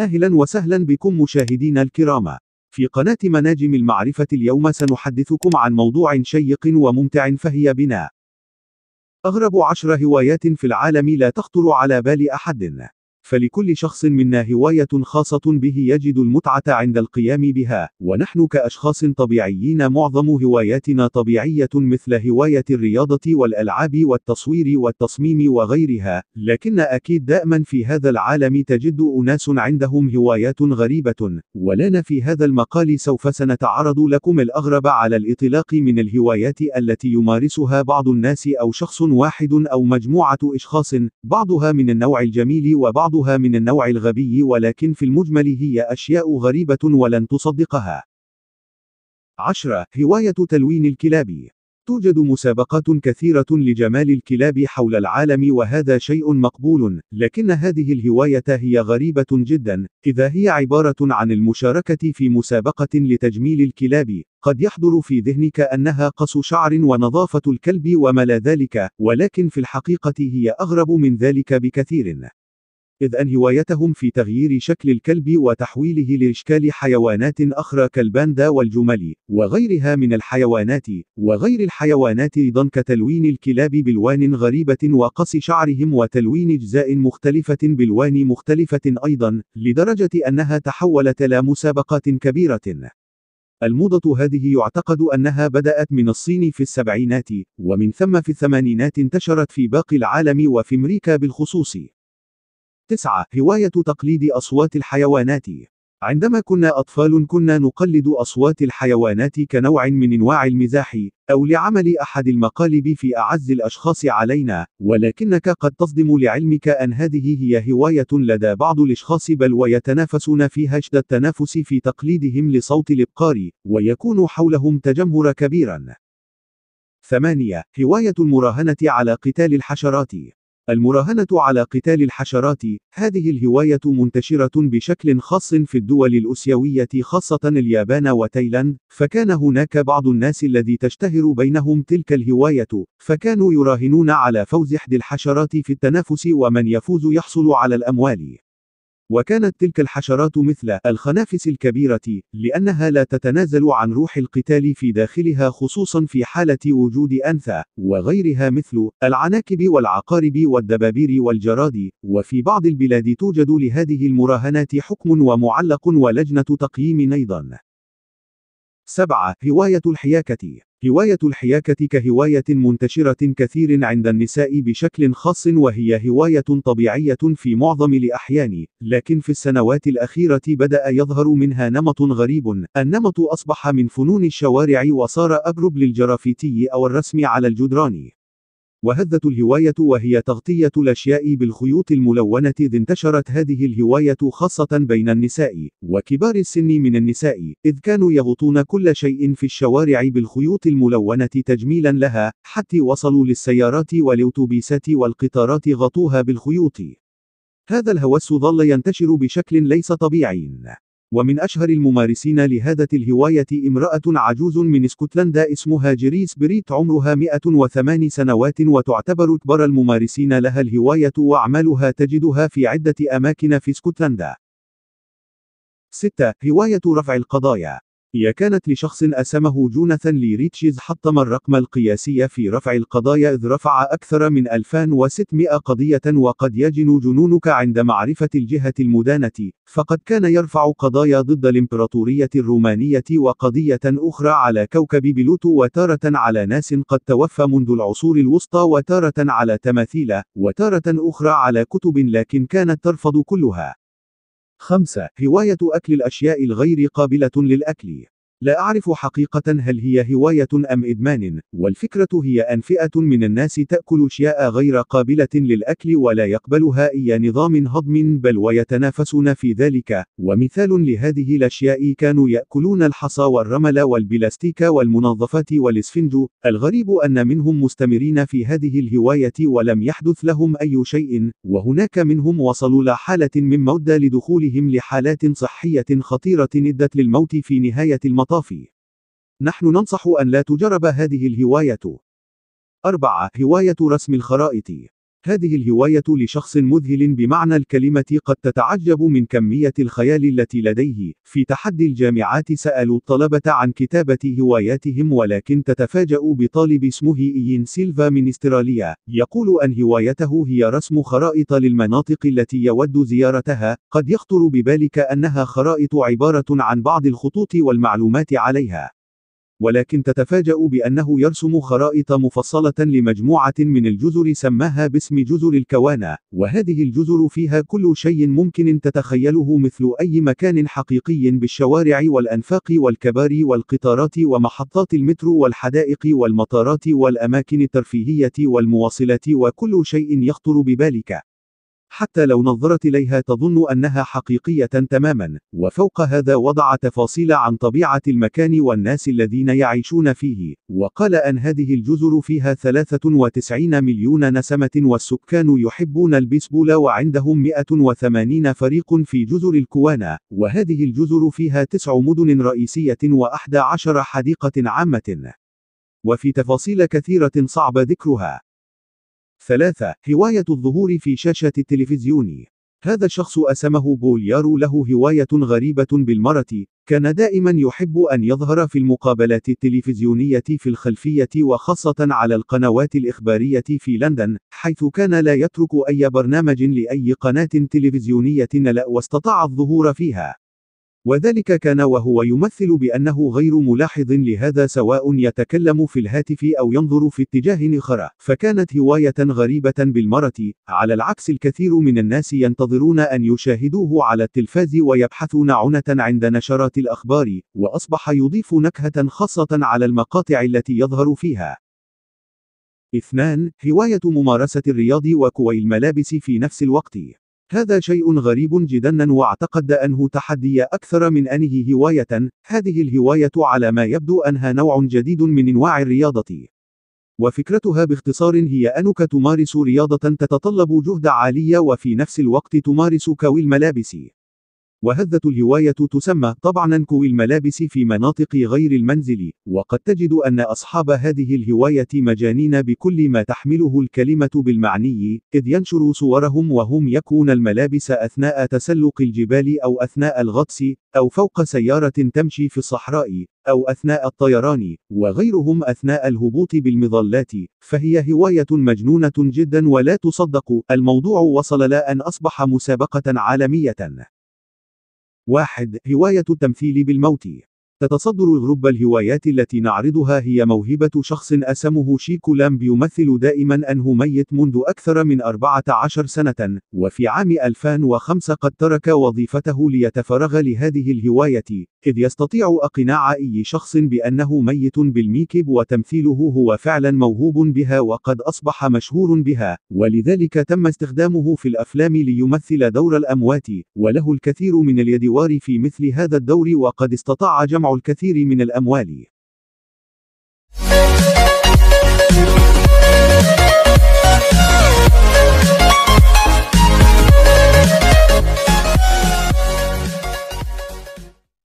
أهلا وسهلا بكم مشاهدينا الكرام في قناة مناجم المعرفة اليوم سنحدثكم عن موضوع شيق وممتع فهي بناء أغرب عشر هوايات في العالم لا تخطر على بال أحد فلكل شخص منا هواية خاصة به يجد المتعة عند القيام بها، ونحن كأشخاص طبيعيين معظم هواياتنا طبيعية مثل هواية الرياضة والألعاب والتصوير والتصميم وغيرها، لكن أكيد دائما في هذا العالم تجد أناس عندهم هوايات غريبة، ولنا في هذا المقال سوف سنتعرض لكم الأغرب على الإطلاق من الهوايات التي يمارسها بعض الناس أو شخص واحد أو مجموعة أشخاص، بعضها من النوع الجميل وبعض بعضها من النوع الغبي ولكن في المجمل هي أشياء غريبة ولن تصدقها. 10. هواية تلوين الكلاب توجد مسابقات كثيرة لجمال الكلاب حول العالم وهذا شيء مقبول، لكن هذه الهواية هي غريبة جدا، إذا هي عبارة عن المشاركة في مسابقة لتجميل الكلاب، قد يحضر في ذهنك أنها قص شعر ونظافة الكلب وما لا ذلك، ولكن في الحقيقة هي أغرب من ذلك بكثير. إذ أن هوايتهم في تغيير شكل الكلب وتحويله لإشكال حيوانات أخرى كالباندا والجمل وغيرها من الحيوانات وغير الحيوانات أيضا كتلوين الكلاب بالوان غريبة وقص شعرهم وتلوين أجزاء مختلفة بالوان مختلفة أيضا لدرجة أنها تحولت إلى مسابقات كبيرة الموضة هذه يعتقد أنها بدأت من الصين في السبعينات ومن ثم في الثمانينات انتشرت في باقي العالم وفي أمريكا بالخصوص 9. هواية تقليد أصوات الحيوانات عندما كنا أطفال كنا نقلد أصوات الحيوانات كنوع من أنواع المزاح، أو لعمل أحد المقالب في أعز الأشخاص علينا، ولكنك قد تصدم لعلمك أن هذه هي هواية لدى بعض الأشخاص بل ويتنافسون فيها شد التنافس في تقليدهم لصوت الإبقار، ويكون حولهم تجمهر كبيرا. 8. هواية المراهنة على قتال الحشرات المراهنة على قتال الحشرات هذه الهواية منتشرة بشكل خاص في الدول الأسيوية خاصة اليابان وتايلاند فكان هناك بعض الناس الذي تشتهر بينهم تلك الهواية فكانوا يراهنون على فوز إحدى الحشرات في التنافس ومن يفوز يحصل على الأموال وكانت تلك الحشرات مثل الخنافس الكبيرة، لأنها لا تتنازل عن روح القتال في داخلها خصوصا في حالة وجود أنثى، وغيرها مثل العناكب والعقارب والدبابير والجراد، وفي بعض البلاد توجد لهذه المراهنات حكم ومعلق ولجنة تقييم أيضا. 7. هواية الحياكة هواية الحياكة كهواية منتشرة كثير عند النساء بشكل خاص وهي هواية طبيعية في معظم الأحيان، لكن في السنوات الأخيرة بدأ يظهر منها نمط غريب، النمط أصبح من فنون الشوارع وصار أقرب للجرافيتي أو الرسم على الجدران. وهدة الهواية وهي تغطية الأشياء بالخيوط الملونة إذ انتشرت هذه الهواية خاصة بين النساء وكبار السن من النساء إذ كانوا يغطون كل شيء في الشوارع بالخيوط الملونة تجميلا لها حتى وصلوا للسيارات والأوتوبيسات والقطارات غطوها بالخيوط هذا الهوس ظل ينتشر بشكل ليس طبيعي ومن أشهر الممارسين لهذا الهواية امرأة عجوز من اسكتلندا اسمها جيريس بريت عمرها 108 سنوات وتعتبر أكبر الممارسين لها الهواية وأعمالها تجدها في عدة أماكن في اسكتلندا. 6. هواية رفع القضايا هي كانت لشخص أسمه جوناثان لي ريتشيز حطم الرقم القياسي في رفع القضايا إذ رفع أكثر من 2600 قضية وقد يجن جنونك عند معرفة الجهة المدانة فقد كان يرفع قضايا ضد الإمبراطورية الرومانية وقضية أخرى على كوكب بلوتو وتارة على ناس قد توفى منذ العصور الوسطى وتارة على تماثيل وتارة أخرى على كتب لكن كانت ترفض كلها 5- هواية أكل الأشياء الغير قابلة للأكل لا أعرف حقيقة هل هي هواية أم إدمان، والفكرة هي أن فئة من الناس تأكل أشياء غير قابلة للأكل ولا يقبلها أي نظام هضم بل ويتنافسون في ذلك، ومثال لهذه الأشياء كانوا يأكلون الحصى والرمل والبلاستيك والمنظفات والإسفنج، الغريب أن منهم مستمرين في هذه الهواية ولم يحدث لهم أي شيء، وهناك منهم وصلوا لحالة من مودة لدخولهم لحالات صحية خطيرة ادت للموت في نهاية المطاف الطافي نحن ننصح أن لا تجرب هذه الهواية 4. هواية رسم الخرائط هذه الهواية لشخص مذهل بمعنى الكلمة قد تتعجب من كمية الخيال التي لديه. في تحدي الجامعات سألوا الطلبة عن كتابة هواياتهم ولكن تتفاجأ بطالب اسمه إين سيلفا من استراليا، يقول أن هوايته هي رسم خرائط للمناطق التي يود زيارتها. قد يخطر ببالك أنها خرائط عبارة عن بعض الخطوط والمعلومات عليها. ولكن تتفاجأ بأنه يرسم خرائط مفصلة لمجموعة من الجزر سماها باسم جزر الكوانا، وهذه الجزر فيها كل شيء ممكن تتخيله مثل أي مكان حقيقي بالشوارع والأنفاق والكباري والقطارات ومحطات المترو والحدائق والمطارات والأماكن الترفيهية والمواصلات وكل شيء يخطر ببالك. حتى لو نظرت إليها تظن أنها حقيقية تماما، وفوق هذا وضع تفاصيل عن طبيعة المكان والناس الذين يعيشون فيه، وقال أن هذه الجزر فيها 93 مليون نسمة والسكان يحبون البيسبول وعندهم 180 فريق في جزر الكوانا، وهذه الجزر فيها تسع مدن رئيسية و11 حديقة عامة. وفي تفاصيل كثيرة صعب ذكرها، ثلاثة هواية الظهور في شاشة التلفزيون هذا الشخص أسمه بوليارو له هواية غريبة بالمرة كان دائما يحب أن يظهر في المقابلات التلفزيونية في الخلفية وخاصة على القنوات الإخبارية في لندن حيث كان لا يترك أي برنامج لأي قناة تلفزيونية لا واستطاع الظهور فيها وذلك كان وهو يمثل بأنه غير ملاحظ لهذا سواء يتكلم في الهاتف أو ينظر في اتجاه آخر، فكانت هواية غريبة بالمرة، على العكس الكثير من الناس ينتظرون أن يشاهدوه على التلفاز ويبحثون عنة عند نشرات الأخبار، وأصبح يضيف نكهة خاصة على المقاطع التي يظهر فيها. اثنان، هواية ممارسة الرياض وكوي الملابس في نفس الوقت هذا شيء غريب جدا واعتقد أنه تحدي أكثر من أنه هواية هذه الهواية على ما يبدو أنها نوع جديد من أنواع الرياضة وفكرتها باختصار هي أنك تمارس رياضة تتطلب جهد عالية وفي نفس الوقت تمارس كوي الملابس وهذة الهواية تسمى طبعا نكو الملابس في مناطق غير المنزل وقد تجد أن أصحاب هذه الهواية مجانين بكل ما تحمله الكلمة بالمعني إذ ينشر صورهم وهم يكون الملابس أثناء تسلق الجبال أو أثناء الغطس أو فوق سيارة تمشي في الصحراء أو أثناء الطيران وغيرهم أثناء الهبوط بالمظلات فهي هواية مجنونة جدا ولا تصدق الموضوع وصل لأن أصبح مسابقة عالمية واحد هواية التمثيل بالموت تتصدر غرب الهوايات التي نعرضها هي موهبة شخص أسمه شيكو لامب يمثل دائما أنه ميت منذ أكثر من 14 سنة وفي عام 2005 قد ترك وظيفته ليتفرغ لهذه الهواية إذ يستطيع أقناع أي شخص بأنه ميت بالميكب وتمثيله هو فعلا موهوب بها وقد أصبح مشهور بها ولذلك تم استخدامه في الأفلام ليمثل دور الأموات وله الكثير من اليدوار في مثل هذا الدور وقد استطاع جمع الكثير من الأموال